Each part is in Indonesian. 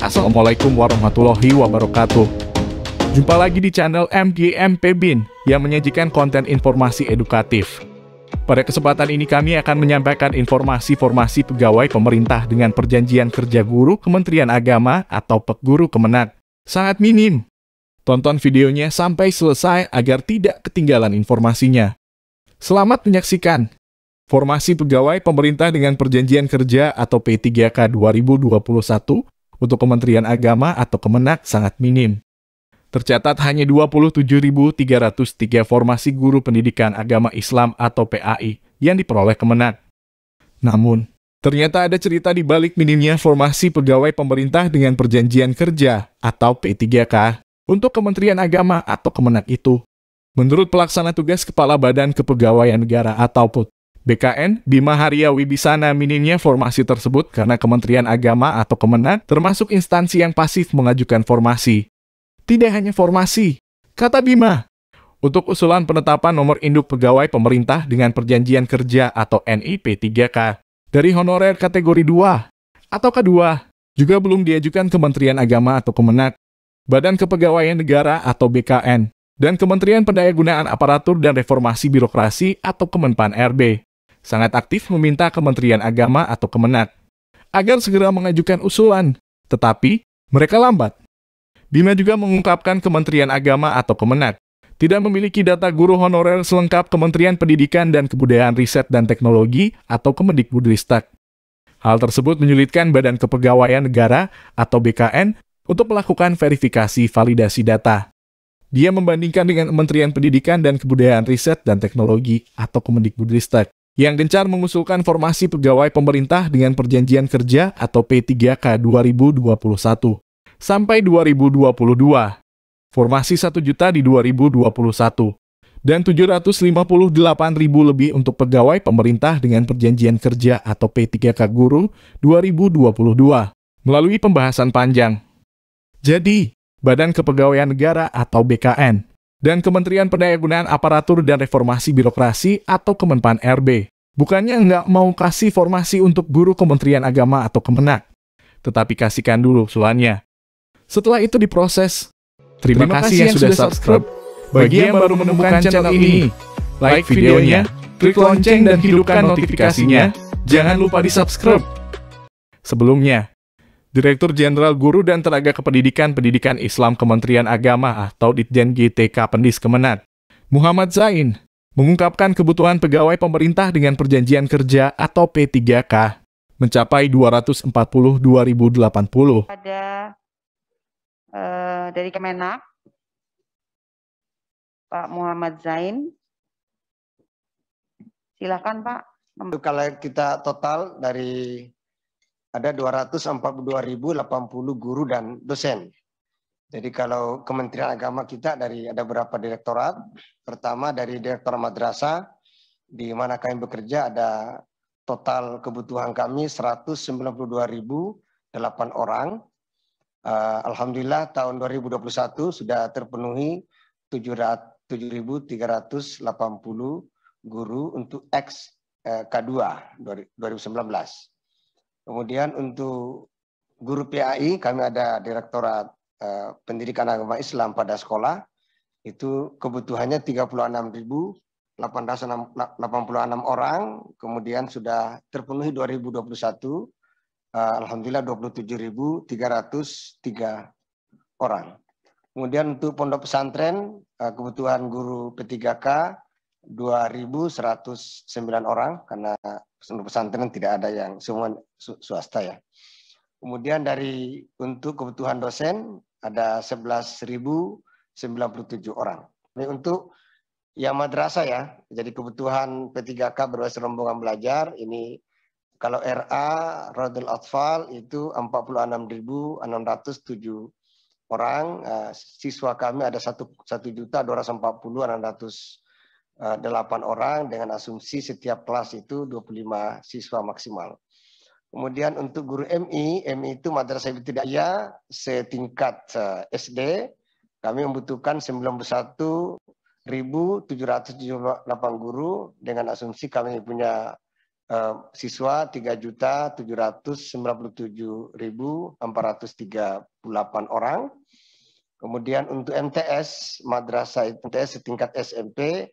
Assalamualaikum warahmatullahi wabarakatuh. Jumpa lagi di channel MDMP Bin yang menyajikan konten informasi edukatif. Pada kesempatan ini kami akan menyampaikan informasi formasi pegawai pemerintah dengan perjanjian kerja guru Kementerian Agama atau Peguru Kemenag. Sangat minim. Tonton videonya sampai selesai agar tidak ketinggalan informasinya. Selamat menyaksikan. Formasi pegawai pemerintah dengan perjanjian kerja atau P3K 2021 untuk Kementerian Agama atau Kemenak sangat minim. Tercatat hanya 27.303 formasi guru pendidikan agama Islam atau PAI yang diperoleh Kemenak. Namun, ternyata ada cerita di balik minimnya formasi pegawai pemerintah dengan perjanjian kerja atau P3K untuk Kementerian Agama atau Kemenak itu. Menurut pelaksana tugas Kepala Badan Kepegawaian Negara atau PUT, BKN Bima Haria Wibisana minimnya formasi tersebut karena Kementerian Agama atau Kemenat termasuk instansi yang pasif mengajukan formasi. Tidak hanya formasi, kata Bima. Untuk usulan penetapan nomor induk pegawai pemerintah dengan perjanjian kerja atau NIP 3K dari honorer kategori 2 atau kedua juga belum diajukan Kementerian Agama atau Kemenat Badan Kepegawaian Negara atau BKN, dan Kementerian Pendayagunaan Aparatur dan Reformasi Birokrasi atau Kemenpan RB sangat aktif meminta Kementerian Agama atau Kemenak agar segera mengajukan usulan, tetapi mereka lambat. Bima juga mengungkapkan Kementerian Agama atau Kemenak tidak memiliki data guru honorer selengkap Kementerian Pendidikan dan Kebudayaan Riset dan Teknologi atau Kemendikbudristek. Hal tersebut menyulitkan Badan Kepegawaian Negara atau BKN untuk melakukan verifikasi validasi data. Dia membandingkan dengan Kementerian Pendidikan dan Kebudayaan Riset dan Teknologi atau Kemendikbudristek yang gencar mengusulkan formasi pegawai pemerintah dengan perjanjian kerja atau P3K 2021 sampai 2022, formasi 1 juta di 2021, dan 758 ribu lebih untuk pegawai pemerintah dengan perjanjian kerja atau P3K Guru 2022 melalui pembahasan panjang. Jadi, Badan Kepegawaian Negara atau BKN dan Kementerian Pendayagunaan Aparatur dan Reformasi Birokrasi atau Kemenpan RB. Bukannya nggak mau kasih formasi untuk guru Kementerian Agama atau Kemenak, tetapi kasihkan dulu usulannya. Setelah itu diproses. Terima, Terima kasih yang, yang sudah subscribe. Bagi yang baru menemukan channel ini, like videonya, klik lonceng dan hidupkan notifikasinya. Jangan lupa di-subscribe. Sebelumnya, Direktur Jenderal Guru dan Tenaga Kependidikan Pendidikan Islam Kementerian Agama atau ah, Ditjen GTK Pendis Kemenat, Muhammad Zain, mengungkapkan kebutuhan pegawai pemerintah dengan perjanjian kerja atau P3K mencapai 242.080. Ada uh, dari Kemenak, Pak Muhammad Zain. Silakan Pak. Kalau kita total dari ada 242.080 guru dan dosen. Jadi kalau Kementerian Agama kita dari ada beberapa direktorat. Pertama dari Direktorat Madrasah, di mana kami bekerja ada total kebutuhan kami 192.008 orang. Uh, Alhamdulillah tahun 2021 sudah terpenuhi 7.380 guru untuk X eh, K2 2019. Kemudian untuk guru PAI kami ada Direktorat eh, Pendidikan Agama Islam pada sekolah itu kebutuhannya 36.886 orang, kemudian sudah terpenuhi 2021 eh, alhamdulillah 27.303 orang. Kemudian untuk pondok pesantren eh, kebutuhan guru P3K 2.109 orang karena pesantren tidak ada yang semua swasta ya. Kemudian dari untuk kebutuhan dosen ada 11.097 orang. Ini untuk yang madrasah ya, jadi kebutuhan P3K berbasis rombongan belajar ini kalau RA Radul Atfal itu 46.607 orang, eh, siswa kami ada satu juta dua ratus empat puluh enam ratus 8 eh, orang dengan asumsi setiap kelas itu 25 siswa maksimal. Kemudian untuk guru MI, MI itu madrasah ibtidaiyah setingkat eh, SD, kami membutuhkan 91.778 guru dengan asumsi kami punya eh, tiga siswa 3.797.438 orang. Kemudian untuk MTS, madrasah MTS setingkat SMP,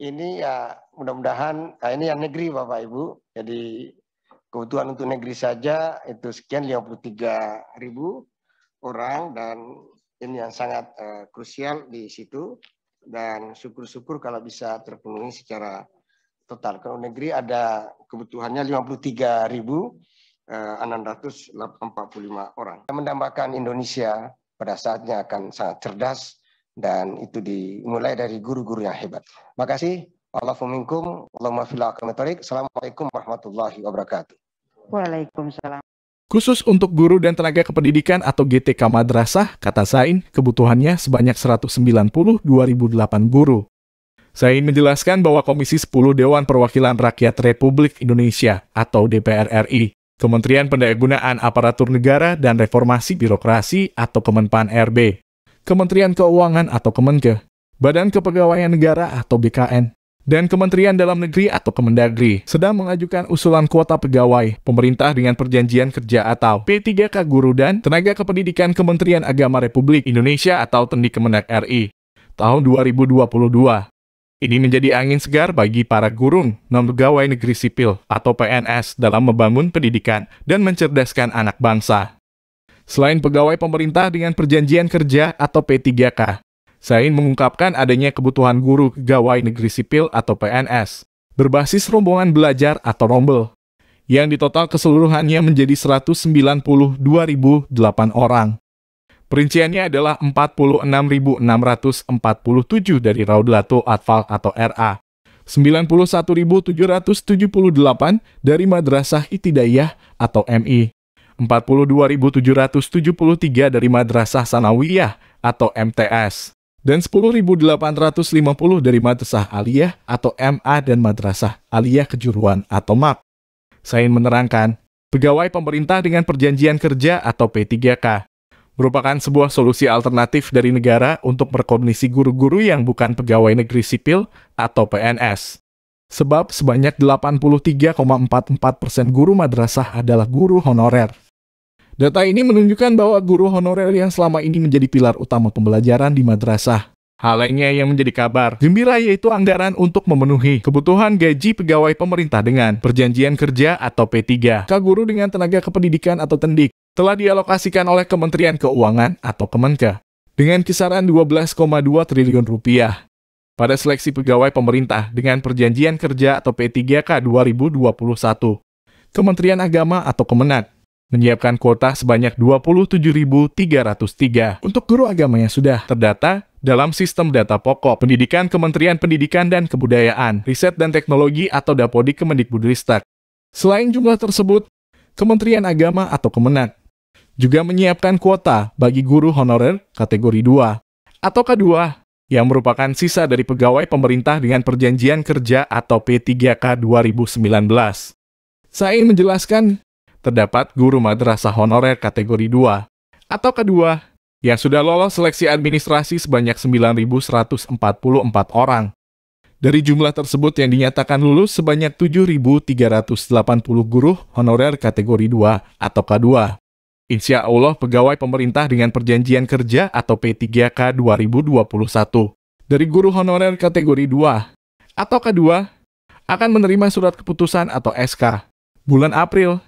ini ya mudah-mudahan nah ini yang negeri Bapak Ibu. Jadi kebutuhan untuk negeri saja itu sekian 53 ribu orang dan ini yang sangat uh, krusial di situ dan syukur-syukur kalau bisa terpenuhi secara total. Kalau negeri ada kebutuhannya 53 ribu. 645 eh, orang. Menambahkan Indonesia pada saatnya akan sangat cerdas dan itu dimulai dari guru-guru yang hebat. Makasih. Allahumma Allahumma Assalamualaikum warahmatullahi wabarakatuh. Waalaikumsalam. Khusus untuk guru dan tenaga kependidikan atau GTK Madrasah, kata Sain, kebutuhannya sebanyak 2008 guru. Sain menjelaskan bahwa Komisi 10 Dewan Perwakilan Rakyat Republik Indonesia atau DPR RI Kementerian Pendayagunaan Aparatur Negara dan Reformasi Birokrasi atau Kemenpan RB Kementerian Keuangan atau Kemenkeu, Badan Kepegawaian Negara atau BKN, dan Kementerian Dalam Negeri atau Kemendagri sedang mengajukan usulan kuota pegawai pemerintah dengan perjanjian kerja atau P3K Guru dan Tenaga Kependidikan Kementerian Agama Republik Indonesia atau Tendi Kemenag RI tahun 2022. Ini menjadi angin segar bagi para guru non pegawai negeri sipil atau PNS dalam membangun pendidikan dan mencerdaskan anak bangsa selain pegawai pemerintah dengan perjanjian kerja atau P3K. Sain mengungkapkan adanya kebutuhan guru pegawai negeri sipil atau PNS, berbasis rombongan belajar atau rombel, yang ditotal keseluruhannya menjadi 192.008 orang. Perinciannya adalah 46.647 dari Raudlatu Atfal atau RA, 91.778 dari Madrasah Itidayah atau MI, 42.773 dari Madrasah Sanawiyah atau MTS, dan 10.850 dari Madrasah Aliyah atau MA dan Madrasah Aliyah Kejuruan atau MAP. ingin menerangkan, pegawai pemerintah dengan perjanjian kerja atau P3K merupakan sebuah solusi alternatif dari negara untuk merekognisi guru-guru yang bukan pegawai negeri sipil atau PNS. Sebab sebanyak 83,44 persen guru madrasah adalah guru honorer. Data ini menunjukkan bahwa guru honorer yang selama ini menjadi pilar utama pembelajaran di madrasah Hal lainnya yang menjadi kabar gembira yaitu anggaran untuk memenuhi kebutuhan gaji pegawai pemerintah dengan perjanjian kerja atau P3. Kaguru dengan tenaga kependidikan atau tendik telah dialokasikan oleh Kementerian Keuangan atau Kemenke dengan kisaran 12,2 triliun rupiah pada seleksi pegawai pemerintah dengan perjanjian kerja atau P3K 2021. Kementerian Agama atau Kemenat menyiapkan kuota sebanyak 27.303 untuk guru agama yang sudah terdata dalam sistem data pokok Pendidikan Kementerian Pendidikan dan Kebudayaan, Riset dan Teknologi atau Dapodik Kemendikbudristek. Selain jumlah tersebut, Kementerian Agama atau Kemenak juga menyiapkan kuota bagi guru honorer kategori 2 atau K2 yang merupakan sisa dari pegawai pemerintah dengan perjanjian kerja atau P3K 2019. Saya ingin menjelaskan terdapat guru madrasah honorer kategori 2 atau kedua yang sudah lolos seleksi administrasi sebanyak 9.144 orang. Dari jumlah tersebut yang dinyatakan lulus sebanyak 7.380 guru honorer kategori 2 atau K2. Insya Allah pegawai pemerintah dengan perjanjian kerja atau P3K 2021. Dari guru honorer kategori 2 atau K2 akan menerima surat keputusan atau SK bulan April